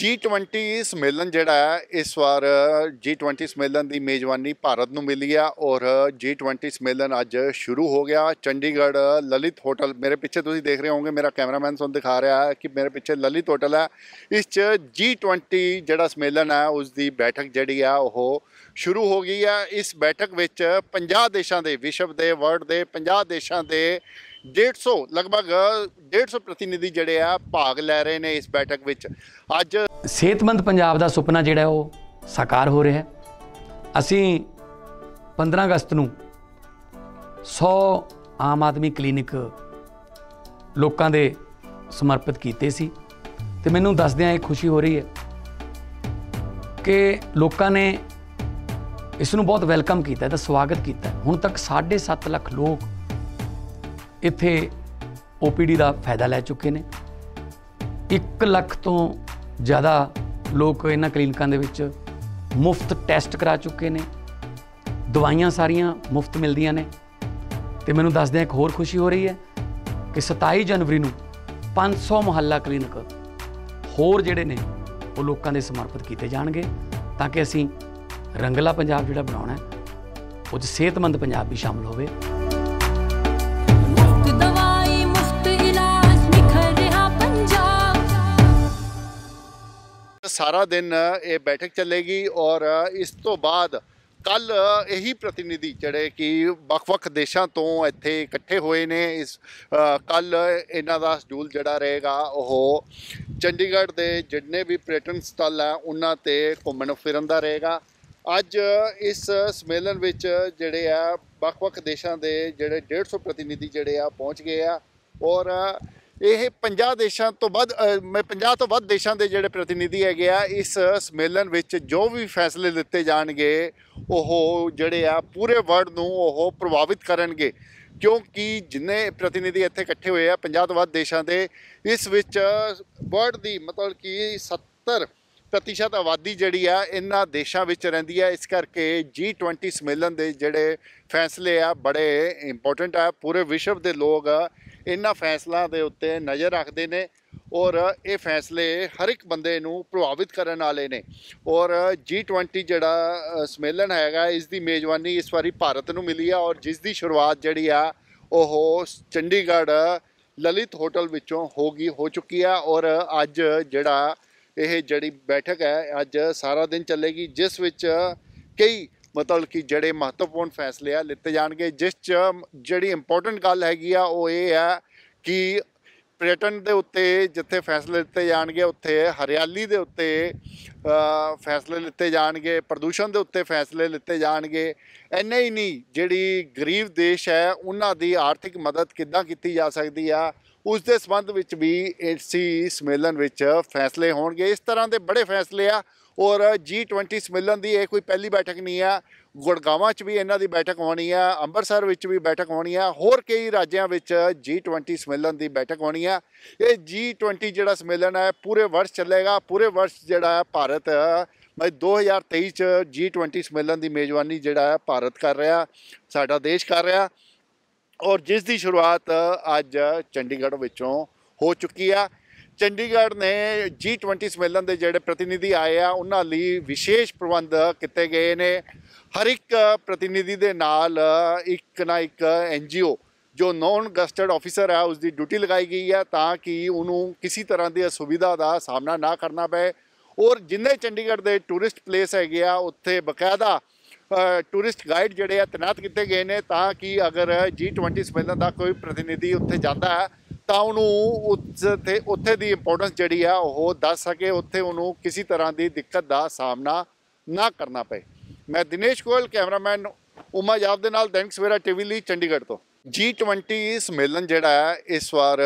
G20 ਸਮੇਲਨ ਜਿਹੜਾ ਹੈ ਇਸ ਵਾਰ G20 ਸਮੇਲਨ ਦੀ ਮੇਜ਼ਬਾਨੀ ਭਾਰਤ ਨੂੰ ਮਿਲੀ ਆ ਔਰ G20 ਸਮੇਲਨ ਅੱਜ ਸ਼ੁਰੂ ਹੋ ਗਿਆ ਚੰਡੀਗੜ੍ਹ ਲਲਿਤ ਹੋਟਲ ਮੇਰੇ ਪਿੱਛੇ ਤੁਸੀਂ ਦੇਖ ਰਹੇ ਹੋਵੋਗੇ ਮੇਰਾ ਕੈਮਰਾਮੈਨ ਤੁਹਾਨੂੰ ਦਿਖਾ ਰਿਹਾ ਹੈ ਕਿ ਮੇਰੇ ਪਿੱਛੇ ਲਲਿਤ ਹੋਟਲ ਹੈ ਇਸ ਚ G20 ਜਿਹੜਾ ਸਮੇਲਨ ਹੈ ਉਸ ਦੀ ਬੈਠਕ ਜਿਹੜੀ ਆ ਉਹ ਸ਼ੁਰੂ ਹੋ ਗਈ ਆ ਇਸ ਬੈਠਕ ਵਿੱਚ 50 ਦੇਸ਼ਾਂ ਦੇ ਵਿਸ਼ਵ ਦੇ ਵਰਲਡ ਦੇ 50 ਦੇਸ਼ਾਂ ਦੇ 150 ਲਗਭਗ 150 ਪ੍ਰਤੀਨਿਧੀ ਜਿਹੜੇ ਆ ਭਾਗ ਲੈ ਰਹੇ ਨੇ ਇਸ ਬੈਠਕ ਵਿੱਚ ਅੱਜ ਸਿਹਤਮੰਦ ਪੰਜਾਬ ਦਾ ਸੁਪਨਾ ਜਿਹੜਾ ਉਹ ਸਾਕਾਰ ਹੋ ਰਿਹਾ ਹੈ ਅਸੀਂ 15 ਅਗਸਤ ਨੂੰ 100 ਆਮ ਆਦਮੀ ਕਲੀਨਿਕ ਲੋਕਾਂ ਦੇ ਸਮਰਪਿਤ ਕੀਤੇ ਸੀ ਤੇ ਮੈਨੂੰ ਦੱਸਦਿਆਂ ਇਹ ਖੁਸ਼ੀ ਹੋ ਰਹੀ ਹੈ ਕਿ ਲੋਕਾਂ ਨੇ ਇਸ ਨੂੰ ਬਹੁਤ ਵੈਲਕਮ ਕੀਤਾ ਤਾਂ ਸਵਾਗਤ ਕੀਤਾ ਹੁਣ ਤੱਕ 7.5 ਲੱਖ ਲੋਕ ਇੱਥੇ ਓਪੀਡੀ ਦਾ ਫਾਇਦਾ ਲੈ ਚੁੱਕੇ ਨੇ 1 ਲੱਖ ਤੋਂ ਜ਼ਿਆਦਾ ਲੋਕ ਇਹਨਾਂ ਕਲੀਨਿਕਾਂ ਦੇ ਵਿੱਚ ਮੁਫਤ ਟੈਸਟ ਕਰਾ ਚੁੱਕੇ ਨੇ ਦਵਾਈਆਂ ਸਾਰੀਆਂ ਮੁਫਤ ਮਿਲਦੀਆਂ ਨੇ ਤੇ ਮੈਨੂੰ ਦੱਸਦੇ ਇੱਕ ਹੋਰ ਖੁਸ਼ੀ ਹੋ ਰਹੀ ਹੈ ਕਿ 27 ਜਨਵਰੀ ਨੂੰ 500 ਮੁਹੱਲਾ ਕਲੀਨਿਕ ਹੋਰ ਜਿਹੜੇ ਨੇ ਉਹ ਲੋਕਾਂ ਦੇ ਸਮਰਪਿਤ ਕੀਤੇ ਜਾਣਗੇ ਤਾਂ ਕਿ ਅਸੀਂ ਰੰਗਲਾ ਪੰਜਾਬ ਜਿਹੜਾ ਬਣਾਉਣਾ ਹੈ ਉਹ 'ਚ ਸਿਹਤਮੰਦ ਪੰਜਾਬ ਵੀ ਸ਼ਾਮਲ ਹੋਵੇ ਸਾਰਾ ਦਿਨ ਇਹ ਬੈਠਕ ਚੱਲੇਗੀ ਔਰ ਇਸ ਤੋਂ ਬਾਅਦ ਕੱਲ ਇਹੀ ਪ੍ਰਤੀਨਿਧੀ ਜਿਹੜੇ ਕਿ ਵੱਖ-ਵੱਖ ਦੇਸ਼ਾਂ ਤੋਂ ਇੱਥੇ ਇਕੱਠੇ ਹੋਏ ਨੇ ਇਸ ਕੱਲ ਇਹਨਾਂ ਦਾ ਸ਼ਡਿਊਲ ਜਿਹੜਾ ਰਹੇਗਾ ਉਹ ਚੰਡੀਗੜ੍ਹ ਦੇ ਜਿੰਨੇ ਵੀ ਪ੍ਰੈਟਨ ਸਥਲ ਆ ਉਹਨਾਂ ਤੇ ਘੁੰਮਣ ਫਿਰਨ ਦਾ ਰਹੇਗਾ ਅੱਜ ਇਸ ਸਮੇਲਨ ਵਿੱਚ ਜਿਹੜੇ ਆ ਵੱਖ-ਵੱਖ ਦੇਸ਼ਾਂ ਦੇ ਜਿਹੜੇ 150 ਪ੍ਰਤੀਨਿਧੀ ਜਿਹੜੇ ਆ ਪਹੁੰਚ ਗਏ ਆ ਔਰ ਇਹ 50 ਦੇਸ਼ਾਂ ਤੋਂ ਵੱਧ ਮੈਂ 50 ਤੋਂ ਵੱਧ ਦੇਸ਼ਾਂ ਦੇ ਜਿਹੜੇ ਪ੍ਰਤੀਨਿਧੀ ਹੈਗੇ ਆ ਇਸ ਸੰਮੇਲਨ ਵਿੱਚ ਜੋ ਵੀ ਫੈਸਲੇ ਲਿੱਤੇ ਜਾਣਗੇ ਉਹ ਜਿਹੜੇ ਆ ਪੂਰੇ ਵਰਲਡ ਨੂੰ ਉਹ ਪ੍ਰਭਾਵਿਤ ਕਰਨਗੇ ਕਿਉਂਕਿ ਜਿੰਨੇ ਪ੍ਰਤੀਨਿਧੀ ਇੱਥੇ ਇਕੱਠੇ ਹੋਏ ਆ 50 ਤੋਂ ਵੱਧ ਦੇਸ਼ਾਂ ਦੇ ਇਸ ਵਿੱਚ ਵਰਲਡ ਦੀ ਮਤਲਬ ਕਿ 70 ਪ੍ਰਤੀਸ਼ਤ ਆਬਾਦੀ ਜਿਹੜੀ ਆ ਇਹਨਾਂ ਦੇਸ਼ਾਂ ਵਿੱਚ ਰਹਿੰਦੀ ਆ ਇਸ ਕਰਕੇ G20 ਸੰਮੇਲਨ ਦੇ ਜਿਹੜੇ ਫੈਸਲੇ ਆ ਬੜੇ ਇੰਪੋਰਟੈਂਟ ਆ ਪੂਰੇ ਵਿਸ਼ਵ ਦੇ ਲੋਕ ਇਹਨਾਂ ਫੈਸਲਾ ਦੇ ਉੱਤੇ ਨਜ਼ਰ ਰੱਖਦੇ ਨੇ ਔਰ ਇਹ ਫੈਸਲੇ ਹਰ ਇੱਕ ਬੰਦੇ ਨੂੰ ਪ੍ਰਭਾਵਿਤ ਕਰਨ ਵਾਲੇ ਨੇ ਔਰ G20 ਜਿਹੜਾ ਸਮੇਲਨ ਹੈਗਾ ਇਸ ਦੀ ਮੇਜ਼ਬਾਨੀ ਇਸ ਵਾਰੀ ਭਾਰਤ ਨੂੰ ਮਿਲੀ ਆ ਔਰ ਜਿਸ ਦੀ ਸ਼ੁਰੂਆਤ ਜਿਹੜੀ ਆ ਉਹ ਚੰਡੀਗੜ੍ਹ ਲਲਿਤ ਹੋਟਲ ਵਿੱਚੋਂ ਹੋ ਗਈ ਹੋ ਚੁੱਕੀ ਆ ਔਰ ਅੱਜ ਜਿਹੜਾ ਇਹ ਜਿਹੜੀ ਬੈਠਕ ਹੈ ਅੱਜ ਸਾਰਾ ਦਿਨ ਚੱਲੇਗੀ ਜਿਸ ਵਿੱਚ ਕਈ ਮਤਲਬ ਕਿ ਜਿਹੜੇ ਮਹੱਤਵਪੂਰਨ ਫੈਸਲੇ ਆ ਲਿੱਤੇ ਜਾਣਗੇ ਜਿਸ ਚ ਜਿਹੜੀ ਇੰਪੋਰਟੈਂਟ ਗੱਲ ਹੈਗੀ ਆ ਉਹ ਇਹ ਆ ਕਿ ਪ੍ਰੇਟਨ ਦੇ ਉੱਤੇ ਜਿੱਥੇ ਫੈਸਲੇ ਲਿੱਤੇ ਜਾਣਗੇ ਉੱਥੇ ਹਰਿਆਲੀ ਦੇ ਉੱਤੇ ਫੈਸਲੇ ਲਿੱਤੇ ਜਾਣਗੇ ਪ੍ਰਦੂਸ਼ਣ ਦੇ ਉੱਤੇ ਫੈਸਲੇ ਲਿੱਤੇ ਜਾਣਗੇ ਐਨੇ ਹੀ ਨਹੀਂ ਜਿਹੜੀ ਗਰੀਬ ਦੇਸ਼ ਹੈ ਉਹਨਾਂ ਦੀ ਆਰਥਿਕ ਮਦਦ ਕਿੱਦਾਂ ਕੀਤੀ ਜਾ ਸਕਦੀ ਆ ਉਸ ਦੇ ਸੰਬੰਧ ਵਿੱਚ ਵੀ ਇਸ ਸਮੇਲਨ ਵਿੱਚ ਫੈਸਲੇ ਹੋਣਗੇ ਇਸ ਤਰ੍ਹਾਂ ਦੇ ਬੜੇ ਫੈਸਲੇ ਆ ਔਰ G20 ਸਮਿਲਨ ਦੀ ਇਹ ਕੋਈ ਪਹਿਲੀ ਬੈਠਕ ਨਹੀਂ ਆ ਗੁੜਗਾਵਾਂ 'ਚ ਵੀ ਇਹਨਾਂ ਦੀ ਬੈਠਕ ਹੋਣੀ ਆ ਅੰਮ੍ਰਿਤਸਰ ਵਿੱਚ ਵੀ ਬੈਠਕ ਹੋਣੀ ਆ ਹੋਰ ਕਈ ਰਾਜਿਆਂ ਵਿੱਚ G20 ਸਮਿਲਨ ਦੀ ਬੈਠਕ ਹੋਣੀ ਆ ਇਹ G20 ਜਿਹੜਾ ਸਮਿਲਨ ਹੈ ਪੂਰੇ ਵਰਸ਼ ਚੱਲੇਗਾ ਪੂਰੇ ਵਰਸ਼ ਜਿਹੜਾ ਭਾਰਤ ਮੈਂ 2023 ਚ G20 ਸਮਿਲਨ ਦੀ ਮੇਜ਼ਬਾਨੀ ਜਿਹੜਾ ਹੈ ਭਾਰਤ ਕਰ ਰਿਹਾ ਸਾਡਾ ਦੇਸ਼ ਕਰ ਰਿਹਾ ਔਰ ਜਿਸ ਦੀ ਸ਼ੁਰੂਆਤ ਅੱਜ ਚੰਡੀਗੜ੍ਹ ਵਿੱਚੋਂ ਹੋ ਚੁੱਕੀ ਆ ਚੰਡੀਗੜ੍ਹ ਨੇ G20 ਸੰਮੇਲਨ ਦੇ ਜਿਹੜੇ ਪ੍ਰਤੀਨਿਧੀ ਆਏ ਆ ਉਹਨਾਂ ਲਈ ਵਿਸ਼ੇਸ਼ ਪ੍ਰਬੰਧ ਕੀਤੇ ਗਏ ਨੇ ਹਰ ਇੱਕ ਪ੍ਰਤੀਨਿਧੀ ਦੇ ਨਾਲ ਇੱਕ ਨਾ ਇੱਕ ਐਨਜੀਓ ਜੋ ਨੌਨ ਗਸਟਡ ਆਫੀਸਰ ਹੈ ਉਸ ਦੀ ਡਿਊਟੀ ਲਗਾਈ ਗਈ ਹੈ ਤਾਂ ਕਿ ਉਹਨੂੰ ਕਿਸੇ ਤਰ੍ਹਾਂ ਦੀ ਅਸੁਵਿਧਾ ਦਾ ਸਾਹਮਣਾ ਨਾ ਕਰਨਾ ਪਏ ਔਰ ਜਿੰਨੇ ਚੰਡੀਗੜ੍ਹ ਦੇ ਟੂਰਿਸਟ ਪਲੇਸ ਹੈਗੇ ਆ ਉੱਥੇ ਬਕਾਇਦਾ ਟੂਰਿਸਟ ਗਾਈਡ ਜਿਹੜੇ ਆ ਤਨਾਤ ਕੀਤੇ ਗਏ ਨੇ ਤਾਂ ਕਿ ਅਗਰ G20 ਸੰਮੇਲਨ ਦਾ ਕੋਈ ਪ੍ਰਤੀਨਿਧੀ ਉੱਥੇ ਜਾਂਦਾ ਹੈ ਤਾਂ ਉਹਨੂੰ ਉੱਥੇ ਉੱਥੇ ਦੀ ਇੰਪੋਰਟੈਂਸ ਜਿਹੜੀ ਆ ਉਹ ਦੱਸ ਸਕੇ ਉੱਥੇ ਉਹਨੂੰ ਕਿਸੇ ਤਰ੍ਹਾਂ ਦੀ ਦਿੱਕਤ ਦਾ ਸਾਹਮਣਾ ਨਾ ਕਰਨਾ ਪਏ ਮੈਂ ਦਿਨੇਸ਼ ਕੋਲ ਕੈਮਰਾਮੈਨ ਉਮਾ ਜਾਬ ਦੇ ਨਾਲ ਦੈਨਿਕ ਸਵੇਰਾ ਟੀਵੀ ਲਈ ਚੰਡੀਗੜ੍ਹ ਤੋਂ G20 ਸੰਮੇਲਨ ਜਿਹੜਾ ਹੈ ਇਸ ਵਾਰ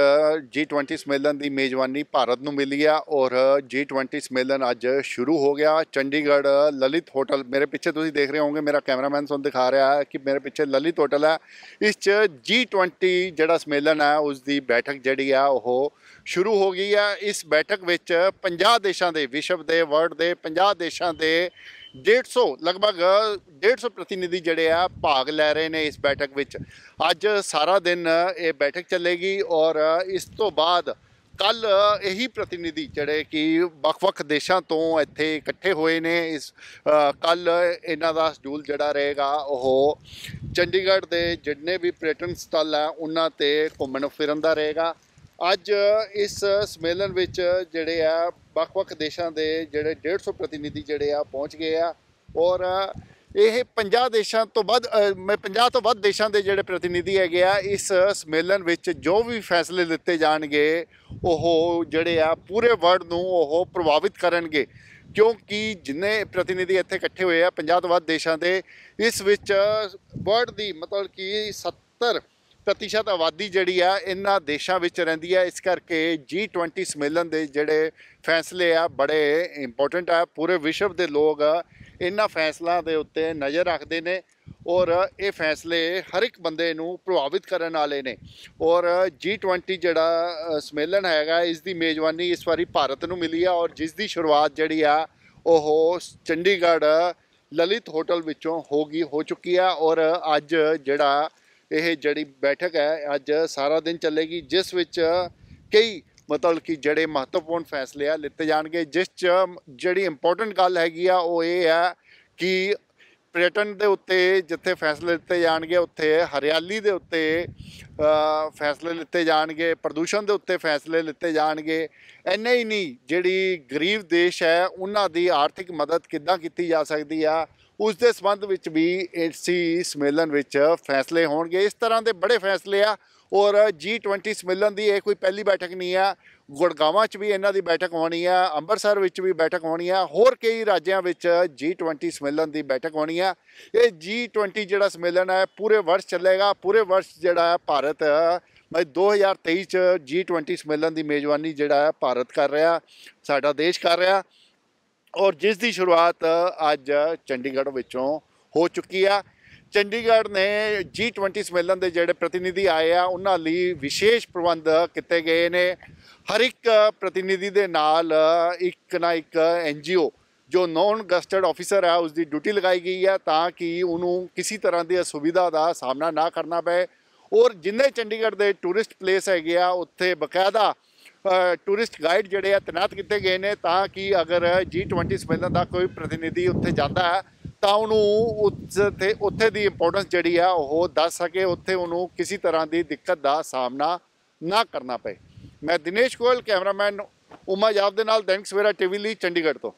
G20 ਸੰਮੇਲਨ ਦੀ ਮੇਜ਼ਬਾਨੀ ਭਾਰਤ ਨੂੰ ਮਿਲੀ ਆ ਔਰ G20 ਸੰਮੇਲਨ ਅੱਜ ਸ਼ੁਰੂ ਹੋ ਗਿਆ ਚੰਡੀਗੜ੍ਹ ਲਲਿਤ ਹੋਟਲ ਮੇਰੇ ਪਿੱਛੇ ਤੁਸੀਂ ਦੇਖ ਰਹੇ ਹੋਵੋਗੇ ਮੇਰਾ ਕੈਮਰਾਮੈਨ ਤੁਹਾਨੂੰ ਦਿਖਾ ਰਿਹਾ ਹੈ ਕਿ ਮੇਰੇ ਪਿੱਛੇ ਲਲਿਤ ਹੋਟਲ ਹੈ ਇਸ 'ਚ G20 ਜਿਹੜਾ ਸੰਮੇਲਨ ਹੈ ਉਸ ਦੀ ਬੈਠਕ ਜਿਹੜੀ ਆ ਉਹ ਸ਼ੁਰੂ ਹੋ ਗਈ ਆ ਇਸ ਬੈਠਕ ਵਿੱਚ 50 ਦੇਸ਼ਾਂ ਦੇ ਵਿਸ਼ਵ ਦੇ ਵਰਲਡ ਦੇ 50 ਦੇਸ਼ਾਂ ਦੇ 150 ਲਗਭਗ 150 ਪ੍ਰਤੀਨਿਧੀ ਜਿਹੜੇ ਆ ਭਾਗ ਲੈ ਰਹੇ ਨੇ ਇਸ ਬੈਠਕ ਵਿੱਚ ਅੱਜ ਸਾਰਾ ਦਿਨ ਇਹ ਬੈਠਕ ਚੱਲੇਗੀ ਔਰ ਇਸ ਤੋਂ ਬਾਅਦ ਕੱਲ ਇਹੀ ਪ੍ਰਤੀਨਿਧੀ ਜਿਹੜੇ ਕਿ ਵੱਖ-ਵੱਖ ਦੇਸ਼ਾਂ ਤੋਂ ਇੱਥੇ ਇਕੱਠੇ ਹੋਏ ਨੇ ਇਸ ਕੱਲ ਇਹਨਾਂ ਦਾ ਸ਼ਡਿਊਲ ਜਿਹੜਾ ਰਹੇਗਾ ਉਹ ਚੰਡੀਗੜ੍ਹ ਦੇ ਜਿੰਨੇ ਵੀ ਪ੍ਰੈਟਨ ਸਟਾਲ ਆ ਉਹਨਾਂ ਤੇ ਘੁੰਮਣ ਫਿਰਨ ਦਾ ਰਹੇਗਾ ਅੱਜ ਇਸ ਸੰਮੇਲਨ ਵਿੱਚ ਜਿਹੜੇ ਆ ਵੱਖ-ਵੱਖ ਦੇਸ਼ਾਂ ਦੇ ਜਿਹੜੇ 150 ਪ੍ਰਤੀਨਿਧੀ ਜਿਹੜੇ ਆ ਪਹੁੰਚ ਗਏ ਆ ਔਰ ਇਹ 50 ਦੇਸ਼ਾਂ ਤੋਂ ਵੱਧ ਮੈਂ 50 ਤੋਂ ਵੱਧ ਦੇਸ਼ਾਂ ਦੇ ਜਿਹੜੇ ਪ੍ਰਤੀਨਿਧੀ ਹੈਗੇ ਆ ਇਸ ਸੰਮੇਲਨ ਵਿੱਚ ਜੋ ਵੀ ਫੈਸਲੇ ਲਿੱਤੇ ਜਾਣਗੇ ਉਹ ਜਿਹੜੇ ਆ ਪੂਰੇ ਵਰਲਡ ਨੂੰ ਉਹ ਪ੍ਰਭਾਵਿਤ ਕਰਨਗੇ ਕਿਉਂਕਿ ਜਿੰਨੇ ਪ੍ਰਤੀਨਿਧੀ ਇੱਥੇ ਇਕੱਠੇ ਹੋਏ ਆ 50 ਤੋਂ ਵੱਧ ਦੇਸ਼ਾਂ ਦੇ ਇਸ ਵਿੱਚ ਵਰਲਡ ਦੀ ਮਤਲਬ ਕਿ 70 ਪ੍ਰਤੀਸ਼ਤ ਆਬਾਦੀ ਜਿਹੜੀ ਆ ਇਹਨਾਂ ਦੇਸ਼ਾਂ ਵਿੱਚ ਰਹਿੰਦੀ ਆ ਇਸ ਕਰਕੇ G20 ਸਮੇਲਨ ਦੇ ਜਿਹੜੇ ਫੈਸਲੇ ਆ ਬੜੇ ਇੰਪੋਰਟੈਂਟ ਆ ਪੂਰੇ ਵਿਸ਼ਵ ਦੇ ਲੋਕ ਇਹਨਾਂ ਫੈਸਲਾਂ ਦੇ ਉੱਤੇ ਨਜ਼ਰ ਰੱਖਦੇ ਨੇ ਔਰ ਇਹ ਫੈਸਲੇ ਹਰ ਇੱਕ ਬੰਦੇ ਨੂੰ ਪ੍ਰਭਾਵਿਤ ਕਰਨ ਵਾਲੇ ਨੇ ਔਰ G20 ਜਿਹੜਾ ਸਮੇਲਨ ਹੈਗਾ ਇਸ ਦੀ ਮੇਜ਼ਬਾਨੀ ਇਸ ਵਾਰੀ ਭਾਰਤ ਨੂੰ ਮਿਲੀ ਆ ਔਰ ਜਿਸ ਦੀ ਸ਼ੁਰੂਆਤ ਜਿਹੜੀ ਆ ਉਹ ਚੰਡੀਗੜ੍ਹ ਲਲਿਤ ਹੋਟਲ ਵਿੱਚੋਂ ਹੋ ਗਈ ਹੋ ਚੁੱਕੀ ਆ ਔਰ ਅੱਜ ਜਿਹੜਾ ਇਹ ਜਿਹੜੀ ਬੈਠਕ ਹੈ ਅੱਜ ਸਾਰਾ ਦਿਨ ਚੱਲੇਗੀ ਜਿਸ ਵਿੱਚ ਕਈ ਮਤਲਬ ਕਿ ਜਿਹੜੇ ਮਹੱਤਵਪੂਰਨ ਫੈਸਲੇ ਆ ਲਿੱਤੇ ਜਾਣਗੇ ਜਿਸ ਚ ਜਿਹੜੀ ਇੰਪੋਰਟੈਂਟ ਗੱਲ ਹੈਗੀ ਆ ਉਹ ਇਹ ਆ ਕਿ ਪ੍ਰੇਟਨ ਦੇ ਉੱਤੇ ਜਿੱਥੇ ਫੈਸਲੇ ਲਿੱਤੇ ਜਾਣਗੇ ਉੱਥੇ ਹਰਿਆਲੀ ਦੇ ਉੱਤੇ ਫੈਸਲੇ ਲਿੱਤੇ ਜਾਣਗੇ ਪ੍ਰਦੂਸ਼ਣ ਦੇ ਉੱਤੇ ਫੈਸਲੇ ਲਿੱਤੇ ਜਾਣਗੇ ਐਨੇ ਹੀ ਨਹੀਂ ਜਿਹੜੀ ਗਰੀਬ ਦੇਸ਼ ਹੈ ਉਹਨਾਂ ਦੀ ਆਰਥਿਕ ਮਦਦ ਕਿੱਦਾਂ ਕੀਤੀ ਜਾ ਸਕਦੀ ਆ ਉਸ ਦੇ ਸੰਬੰਧ ਵਿੱਚ ਵੀ ਏਸੀ ਸਮੇਲਨ ਵਿੱਚ ਫੈਸਲੇ ਹੋਣਗੇ ਇਸ ਤਰ੍ਹਾਂ ਦੇ ਬੜੇ ਫੈਸਲੇ ਆ ਔਰ G20 ਸਮੇਲਨ ਦੀ ਇਹ ਕੋਈ ਪਹਿਲੀ ਬੈਠਕ ਨਹੀਂ ਆ ਗੁੜਗਾਵਾਂ 'ਚ ਵੀ ਇਹਨਾਂ ਦੀ ਬੈਠਕ ਹੋਣੀ ਆ ਅੰਮ੍ਰਿਤਸਰ ਵਿੱਚ ਵੀ ਬੈਠਕ ਹੋਣੀ ਆ ਹੋਰ ਕਈ ਰਾਜਿਆਂ ਵਿੱਚ G20 ਸਮੇਲਨ ਦੀ ਬੈਠਕ ਹੋਣੀ ਆ ਇਹ G20 ਜਿਹੜਾ ਸਮੇਲਨ ਹੈ ਪੂਰੇ ਵਰਸ਼ ਚੱਲੇਗਾ ਪੂਰੇ ਵਰਸ਼ ਜਿਹੜਾ ਭਾਰਤ ਮੈਂ 2023 ਚ G20 ਸਮੇਲਨ ਦੀ ਮੇਜ਼ਬਾਨੀ ਜਿਹੜਾ ਹੈ ਭਾਰਤ ਕਰ ਰਿਹਾ ਸਾਡਾ ਦੇਸ਼ ਕਰ ਰਿਹਾ ਔਰ ਜਿਸ ਦੀ ਸ਼ੁਰੂਆਤ ਅੱਜ ਚੰਡੀਗੜ੍ਹ ਵਿੱਚੋਂ ਹੋ ਚੁੱਕੀ ਆ ਚੰਡੀਗੜ੍ਹ ਨੇ G20 ਸਮੇਲਨ ਦੇ ਜਿਹੜੇ ਪ੍ਰਤੀਨਿਧੀ ਆਏ ਆ ਉਹਨਾਂ ਲਈ ਵਿਸ਼ੇਸ਼ ਪ੍ਰਬੰਧ ਕੀਤੇ ਗਏ ਨੇ ਹਰ ਇੱਕ ਪ੍ਰਤੀਨਿਧੀ ਦੇ ਨਾਲ ਇੱਕ ਨਾ ਇੱਕ ਐਨਜੀਓ ਜੋ ਨੌਨ ਗਸਟਡ ਆਫੀਸਰ ਹੈ ਉਸ ਦੀ ਡਿਊਟੀ ਲਗਾਈ ਗਈ ਹੈ ਤਾਂ ਕਿ ਉਹਨੂੰ ਕਿਸੇ ਤਰ੍ਹਾਂ ਦੀ ਅਸੁਵਿਧਾ ਦਾ ਸਾਹਮਣਾ ਨਾ ਕਰਨਾ ਪਏ ਔਰ ਜਿੰਨੇ ਚੰਡੀਗੜ੍ਹ ਦੇ ਟੂਰਿਸਟ ਪਲੇਸ ਹੈਗੇ ਆ ਉੱਥੇ ਬਕਾਇਦਾ ਟੂਰਿਸਟ ਗਾਈਡ ਜਿਹੜੇ ਆ ਤਨਾਤ ਕੀਤੇ ਗਏ ਨੇ ਤਾਂ ਕਿ ਅਗਰ G20 ਸਮੇਲਨ ਦਾ ਕੋਈ ਪ੍ਰਤੀਨਿਧੀ ਉੱਥੇ ਜਾਂਦਾ ਹੈ ਤਾਂ ਉਹਨੂੰ ਉੱਥੇ ਉੱਥੇ ਦੀ ਇੰਪੋਰਟੈਂਸ ਜਿਹੜੀ ਆ ਉਹ ਦੱਸ ਸਕੇ ਉੱਥੇ ਉਹਨੂੰ ਕਿਸੇ ਤਰ੍ਹਾਂ ਦੀ ਦਿੱਕਤ ਦਾ ਸਾਹਮਣਾ ਨਾ ਕਰਨਾ ਪਏ ਮੈਂ ਦਿਨੇਸ਼ ਕੋਲ ਕੈਮਰਾਮੈਨ ਉਮਾ ਜਾਬ ਦੇ ਨਾਲ ਦੈਨਿਕ ਸਵੇਰਾ ਟੀਵੀ ਲਈ ਚੰਡੀਗੜ੍ਹ ਤੋਂ